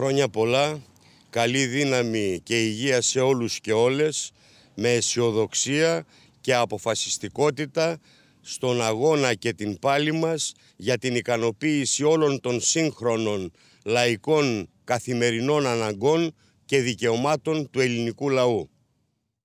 Χρόνια πολλά, καλή δύναμη και υγεία σε όλους και όλες, με αισιοδοξία και αποφασιστικότητα στον αγώνα και την πάλη μας για την ικανοποίηση όλων των σύγχρονων λαϊκών καθημερινών αναγκών και δικαιωμάτων του ελληνικού λαού.